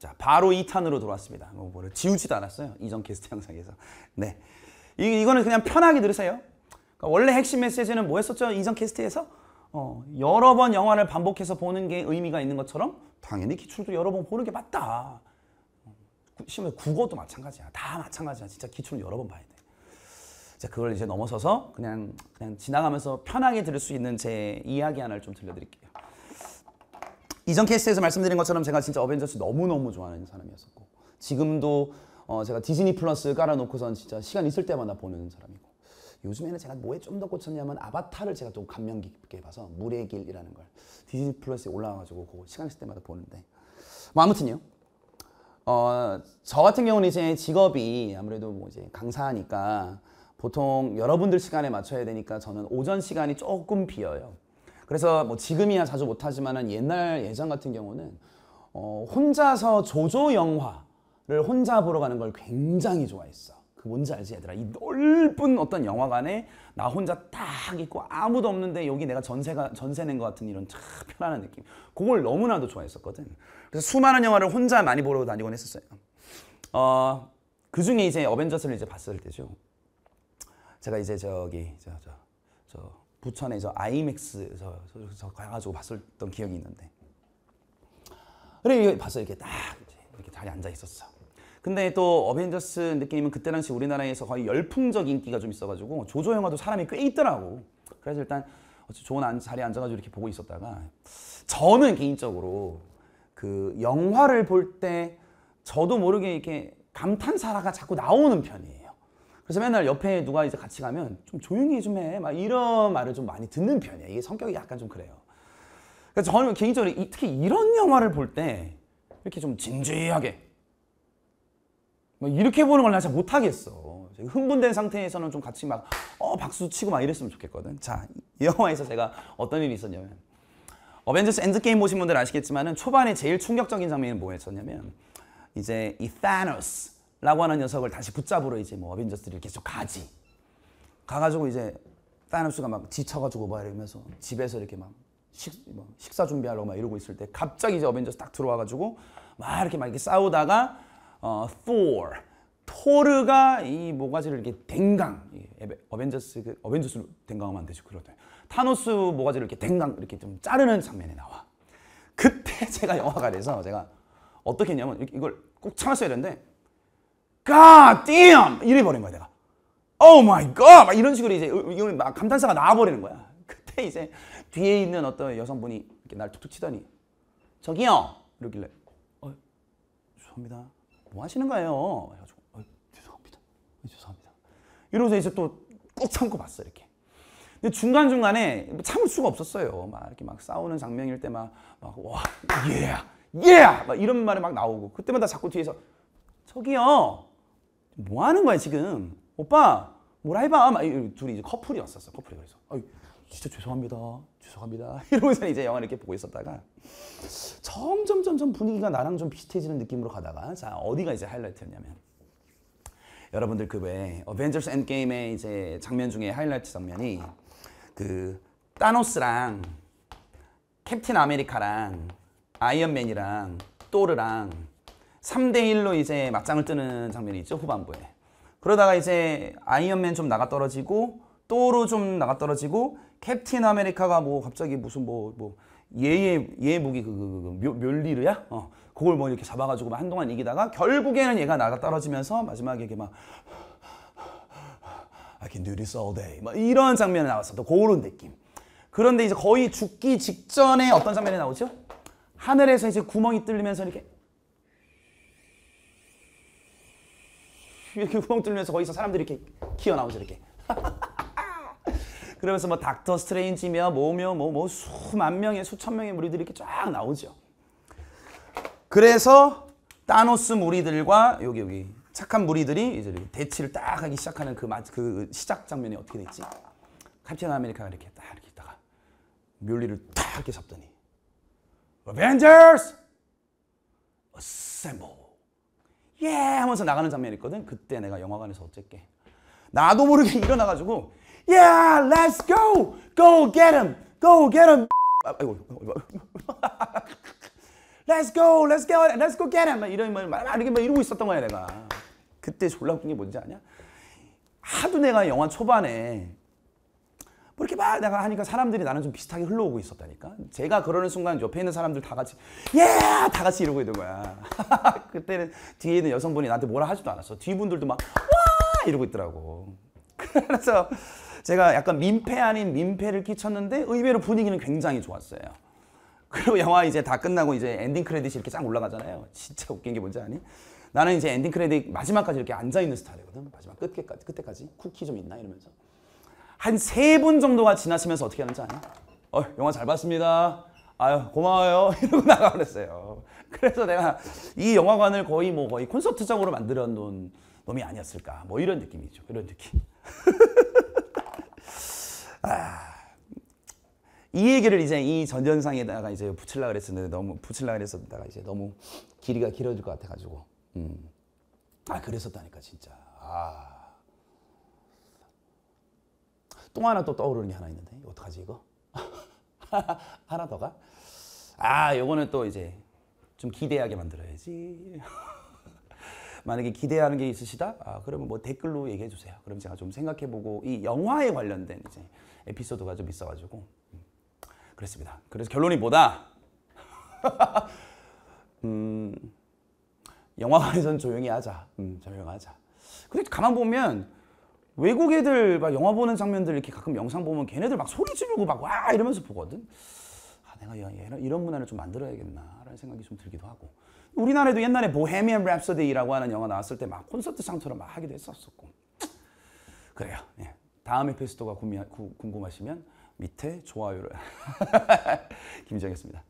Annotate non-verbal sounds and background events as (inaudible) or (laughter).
자, 바로 2탄으로 돌아왔습니다. 뭐, 뭐를 지우지도 않았어요. 이전 게스트 영상에서. 네. 이, 이거는 그냥 편하게 들으세요. 그러니까 원래 핵심 메시지는 뭐였었죠 이전 게스트에서 어, 여러 번 영화를 반복해서 보는 게 의미가 있는 것처럼 당연히 기출도 여러 번 보는 게 맞다. 심지어 국어도 마찬가지야. 다 마찬가지야. 진짜 기출을 여러 번 봐야 돼. 자, 그걸 이제 넘어서서 그냥, 그냥 지나가면서 편하게 들을 수 있는 제 이야기 하나를 좀 들려드릴게요. 이전 케이스에서 말씀드린 것처럼 제가 진짜 어벤져스 너무너무 좋아하는 사람이었었고 지금도 어 제가 디즈니 플러스 깔아놓고선 진짜 시간 있을 때마다 보는 사람이고 요즘에는 제가 뭐에 좀 더 꽂혔냐면 아바타를 제가 좀 감명 깊게 봐서 물의 길이라는 걸 디즈니 플러스에 올라와가지고 그 시간 있을 때마다 보는데 뭐 아무튼요 어, 저 같은 경우는 이제 직업이 아무래도 뭐 이제 강사니까 보통 여러분들 시간에 맞춰야 되니까 저는 오전 시간이 조금 비어요. 그래서 뭐 지금이야 자주 못하지만 옛날 예전 같은 경우는 어, 혼자서 조조 영화를 혼자 보러 가는 걸 굉장히 좋아했어. 그 뭔지 알지 얘들아? 이 넓은 어떤 영화관에 나 혼자 딱 있고 아무도 없는데 여기 내가 전세가 전세 낸 것 같은 이런 참 편안한 느낌. 그걸 너무나도 좋아했었거든. 그래서 수많은 영화를 혼자 많이 보러 다니곤 했었어요. 어, 그 중에 이제 어벤져스를 이제 봤을 때죠. 제가 이제 저기 저 저, 저 부천에서 아이맥스에서 가가지고 봤었던 기억이 있는데 그래 봤어 이렇게 딱 이렇게 자리 앉아 있었어. 근데 또 어벤져스 느낌은 그때 당시 우리나라에서 거의 열풍적 인기가 좀 있어가지고 조조 영화도 사람이 꽤 있더라고. 그래서 일단 좋은 자리에 앉아가지고 이렇게 보고 있었다가 저는 개인적으로 그 영화를 볼 때 저도 모르게 이렇게 감탄사라가 자꾸 나오는 편이에요. 그래서 맨날 옆에 누가 이제 같이 가면 좀 조용히 좀 해. 막 이런 말을 좀 많이 듣는 편이에요 이게 성격이 약간 좀 그래요. 그래서 저는 개인적으로 이, 특히 이런 영화를 볼 때 이렇게 좀 진지하게 막 뭐 이렇게 보는 걸 나 잘 못하겠어. 흥분된 상태에서는 좀 같이 막 어, 박수 치고 막 이랬으면 좋겠거든. 자, 이 영화에서 제가 어떤 일이 있었냐면 어벤져스 엔드게임 보신 분들 아시겠지만 초반에 제일 충격적인 장면이 뭐였었냐면 이제 이 타노스 라고 하는 녀석을 다시 붙잡으러 이제 뭐 어벤져스를 계속 가지. 가가지고 이제 타노스가 막 지쳐가지고 막 이러면서 집에서 이렇게 막 식, 뭐 식사 준비하려고 막 이러고 있을 때 갑자기 이제 어벤져스 딱 들어와가지고 막 이렇게 막 이렇게 싸우다가 어, Thor, 토르가 이 모가지를 이렇게 댕강 어벤져스 그 어벤져스로 댕강하면 안 되죠 그러다 타노스 모가지를 이렇게 댕강 이렇게 좀 자르는 장면이 나와. 그때 (laughs) 제가 영화가 돼서 제가 어떻게 했냐면 이걸 꼭 참았어야 되는데 God damn! 이래버린 거야, 내가. Oh my God! 막 이런 식으로 이제 이거는 막 감탄사가 나와버리는 거야. 그때 이제 뒤에 있는 어떤 여성분이 이렇게 날 툭툭 치더니 저기요! 이러길래 어, 죄송합니다. 뭐 하시는 거예요? 그래가지고 어, 죄송합니다. 어, 죄송합니다. 이러면서 이제 또 꾹 참고 봤어, 이렇게. 근데 중간중간에 참을 수가 없었어요. 막 이렇게 막 싸우는 장면일 때 막, 막, 와, 예! Yeah, 예! Yeah! 막 이런 말이 막 나오고 그때마다 자꾸 뒤에서 저기요! 뭐 하는 거야 지금? 오빠 뭐라 해봐. 막 둘이 이제 커플이왔었어 커플이 그래서 아유, 진짜 죄송합니다. 죄송합니다. (laughs) 이러면서 이제 영화를 이렇게 보고 있었다가 점점 점점 분위기가 나랑 좀 비슷해지는 느낌으로 가다가 자 어디가 이제 하이라이트였냐면 여러분들 그외 어벤져스 엔게임의 이제 장면 중에 하이라이트 장면이 그 타노스랑 캡틴 아메리카랑 아이언맨이랑 또르랑 3대1로 이제 막장을 뜨는 장면이 있죠. 후반부에. 그러다가 이제 아이언맨 좀 나가 떨어지고 또로 좀 나가 떨어지고 캡틴 아메리카가 뭐 갑자기 무슨 뭐뭐 뭐 얘의 뭐, 얘 무기 그, 그, 그, 그 멸리르야? 어. 그걸 뭐 이렇게 잡아가지고 한동안 이기다가 결국에는 얘가 나가 떨어지면서 마지막에 이게 막 I can do this all day. 막 이런 장면이 나왔어. 또 그런 느낌. 그런데 이제 거의 죽기 직전에 어떤 장면이 나오죠? 하늘에서 이제 구멍이 뚫리면서 이렇게 이렇게 구멍 뚫면서 거기서 사람들이 이렇게 기어나오죠 이렇게 (laughs) 그러면서 뭐 닥터 스트레인지며 뭐며 뭐뭐 뭐 수 만 명의 수천 명의 무리들이 이렇게 쫙 나오죠 그래서 따노스 무리들과 여기 여기 착한 무리들이 이제 대치를 딱 하기 시작하는 그, 마, 그 시작 장면이 어떻게 됐지? 캡틴 아메리카가 이렇게 딱 이렇게 있다가 뮬리를 딱 이렇게 잡더니 Avengers! Assemble! 예 하면서 나가는 장면이 있거든. 그때 내가 영화관에서 어쨌게 나도 모르게 (laughs) 일어나가지고 Yeah, let's go, go get him, go get him. 아, 아이고, (laughs) let's go, let's go, let's go get him. 막 이런 말막 이렇게 막 이러고 있었던 거야 내가. 그때 졸라 웃긴 게 뭔지 아냐? 하도 내가 영화 초반에 그렇게막 뭐 내가 하니까 사람들이 나는 좀 비슷하게 흘러오고 있었다니까. 제가 그러는 순간 옆에 있는 사람들 다 같이 예! 다 같이 이러고 있는 거야. (laughs) 그때는 뒤에 있는 여성분이 나한테 뭐라 하지도 않았어. 뒤분들도 막 와! 이러고 있더라고. (laughs) 그래서 제가 약간 민폐 아닌 민폐를 끼쳤는데 의외로 분위기는 굉장히 좋았어요. 그리고 영화 이제 다 끝나고 이제 엔딩 크레딧이 이렇게 쫙 올라가잖아요. 진짜 웃긴 게 뭔지 아니? 나는 이제 엔딩 크레딧 마지막까지 이렇게 앉아 있는 스타일이거든. 마지막 끝까지 끝에까지 쿠키 좀 있나 이러면서 한세분 정도가 지나치면서 어떻게 하는지 아냐? 어, 영화 잘 봤습니다. 아유, 고마워요. (laughs) 이러고 나가버렸어요. 그래서 내가 이 영화관을 거의 뭐 거의 콘서트장으로 만들어 놓은 놈이 아니었을까. 뭐 이런 느낌이죠. 이런 느낌. (laughs) 아, 이 얘기를 이제 이 전전상에다가 이제 붙일라 그랬었는데 너무 붙일라 그랬었다가 이제 너무 길이가 길어질 것 같아가지고. 음. 아, 그랬었다니까 진짜. 아. 또 하나 또 떠오르는 게 하나 있는데 어떡하지 이거? (laughs) 하나 더 가? 아 요거는 또 이제 좀 기대하게 만들어야지 (laughs) 만약에 기대하는 게 있으시다? 아, 그러면 뭐 댓글로 얘기해 주세요 그럼 제가 좀 생각해보고 이 영화에 관련된 이제 에피소드가 좀 있어가지고 음, 그랬습니다 그래서 결론이 뭐다? (laughs) 음, 영화관에선 조용히 하자 음, 조용 하자 근데 가만 보면 외국 애들 막 영화 보는 장면들 이렇게 가끔 영상 보면 걔네들 막 소리 지르고 막 와 이러면서 보거든. 아 내가 이런 문화를 좀 만들어야겠나라는 생각이 좀 들기도 하고. 우리나라에도 옛날에 보헤미안 랩소디라고 하는 영화 나왔을 때 막 콘서트상처럼 막 하기도 했었었고. 그래요. 예. 다음 에피소드가 궁금하시면 밑에 좋아요를 (laughs) 김정했습니다.